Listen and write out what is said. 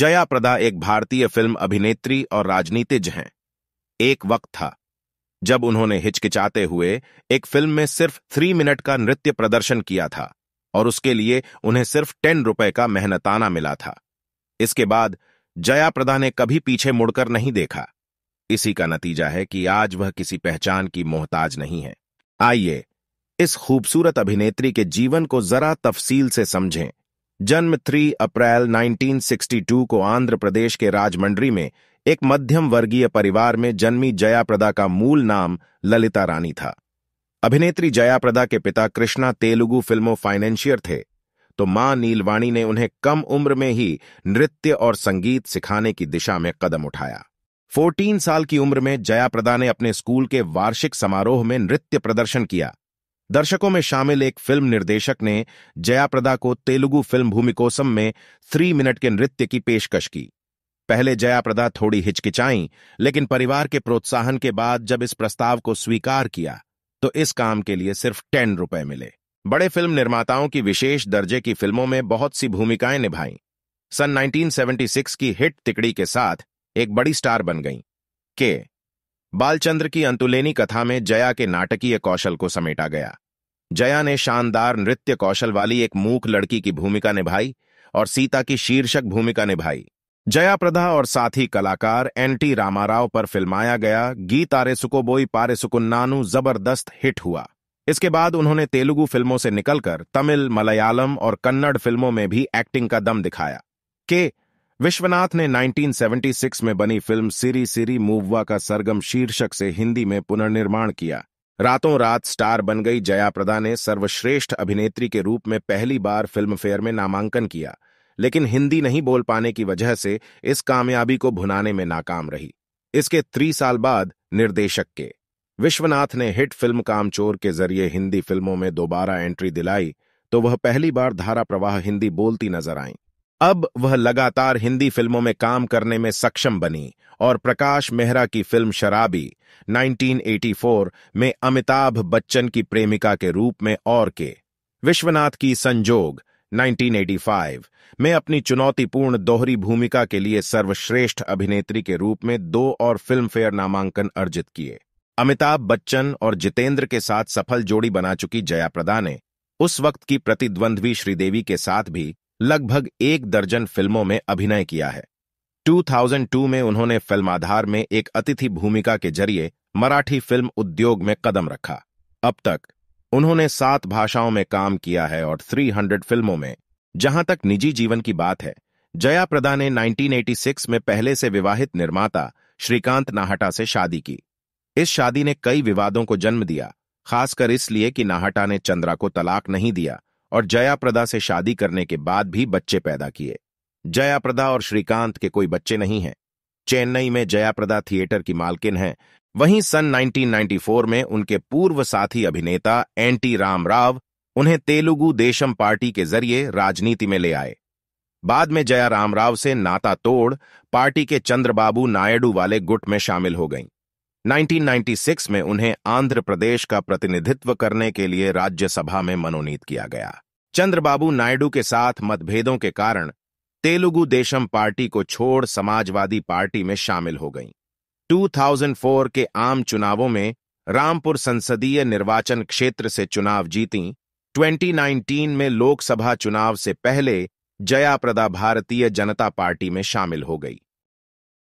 जया प्रदा एक भारतीय फिल्म अभिनेत्री और राजनीतिज हैं एक वक्त था जब उन्होंने हिचकिचाते हुए एक फिल्म में सिर्फ थ्री मिनट का नृत्य प्रदर्शन किया था और उसके लिए उन्हें सिर्फ टेन रुपए का मेहनताना मिला था इसके बाद जया प्रदा ने कभी पीछे मुड़कर नहीं देखा इसी का नतीजा है कि आज वह किसी पहचान की मोहताज नहीं है आइए इस खूबसूरत अभिनेत्री के जीवन को जरा तफसील से समझें जन्म 3 अप्रैल 1962 को आंध्र प्रदेश के राजमंड्री में एक मध्यम वर्गीय परिवार में जन्मी जयाप्रदा का मूल नाम ललिता रानी था अभिनेत्री जयाप्रदा के पिता कृष्णा तेलुगु फिल्मों फाइनेंशियर थे तो मां नीलवाणी ने उन्हें कम उम्र में ही नृत्य और संगीत सिखाने की दिशा में कदम उठाया 14 साल की उम्र में जयाप्रदा ने अपने स्कूल के वार्षिक समारोह में नृत्य प्रदर्शन किया दर्शकों में शामिल एक फिल्म निर्देशक ने जयाप्रदा को तेलुगु फिल्म भूमिकोसम में थ्री मिनट के नृत्य की पेशकश की पहले जयाप्रदा थोड़ी हिचकिचाई लेकिन परिवार के प्रोत्साहन के बाद जब इस प्रस्ताव को स्वीकार किया तो इस काम के लिए सिर्फ टेन रुपए मिले बड़े फिल्म निर्माताओं की विशेष दर्जे की फिल्मों में बहुत सी भूमिकाएं निभाई सन 1976 की हिट तिकड़ी के साथ एक बड़ी स्टार बन गई के बालचंद्र की अंतुलेनी कथा में जया के नाटकीय कौशल को समेटा गया जया ने शानदार नृत्य कौशल वाली एक मूक लड़की की भूमिका निभाई और सीता की शीर्षक भूमिका निभाई जया प्रदा और साथी कलाकार टी रामाराव पर फिल्माया गया गीत आरे सुकोबोई पारे सुकुन्नानु जबरदस्त हिट हुआ इसके बाद उन्होंने तेलुगु फिल्मों से निकलकर तमिल मलयालम और कन्नड़ फिल्मों में भी एक्टिंग का दम दिखाया के विश्वनाथ ने 1976 में बनी फिल्म सिरी सिरी मूववा का सरगम शीर्षक से हिंदी में पुनर्निर्माण किया रातों रात स्टार बन गई जया प्रदा ने सर्वश्रेष्ठ अभिनेत्री के रूप में पहली बार फिल्म फेयर में नामांकन किया लेकिन हिंदी नहीं बोल पाने की वजह से इस कामयाबी को भुनाने में नाकाम रही इसके त्री साल बाद निर्देशक के विश्वनाथ ने हिट फिल्म कामचोर के जरिए हिंदी फिल्मों में दोबारा एंट्री दिलाई तो वह पहली बार धारा प्रवाह हिंदी बोलती नजर आईं अब वह लगातार हिंदी फिल्मों में काम करने में सक्षम बनी और प्रकाश मेहरा की फिल्म शराबी 1984 में अमिताभ बच्चन की प्रेमिका के रूप में और के विश्वनाथ की संजोग 1985 में अपनी चुनौतीपूर्ण दोहरी भूमिका के लिए सर्वश्रेष्ठ अभिनेत्री के रूप में दो और फिल्म फेयर नामांकन अर्जित किए अमिताभ बच्चन और जितेंद्र के साथ सफल जोड़ी बना चुकी जया प्रदा ने उस वक्त की प्रतिद्वंद्वी श्रीदेवी के साथ भी लगभग एक दर्जन फिल्मों में अभिनय किया है 2002 में उन्होंने फिल्म आधार में एक अतिथि भूमिका के जरिए मराठी फिल्म उद्योग में कदम रखा अब तक उन्होंने सात भाषाओं में काम किया है और 300 फिल्मों में जहां तक निजी जीवन की बात है जया प्रदा ने 1986 में पहले से विवाहित निर्माता श्रीकांत नाहटा से शादी की इस शादी ने कई विवादों को जन्म दिया खासकर इसलिए कि नाहटा ने चंद्रा को तलाक नहीं दिया और जयाप्रदा से शादी करने के बाद भी बच्चे पैदा किए जयाप्रदा और श्रीकांत के कोई बच्चे नहीं हैं चेन्नई में जयाप्रदा थिएटर की मालकिन हैं वहीं सन 1994 में उनके पूर्व साथी अभिनेता एंटी राम राव उन्हें तेलुगु देशम पार्टी के जरिए राजनीति में ले आए बाद में जया राम राव से नाता तोड़ पार्टी के चंद्रबाबू नायडू वाले गुट में शामिल हो गईं 1996 में उन्हें आंध्र प्रदेश का प्रतिनिधित्व करने के लिए राज्यसभा में मनोनीत किया गया चंद्रबाबू नायडू के साथ मतभेदों के कारण तेलुगु देशम पार्टी को छोड़ समाजवादी पार्टी में शामिल हो गईं। 2004 के आम चुनावों में रामपुर संसदीय निर्वाचन क्षेत्र से चुनाव जीतीं 2019 में लोकसभा चुनाव से पहले जयाप्रदा भारतीय जनता पार्टी में शामिल हो गई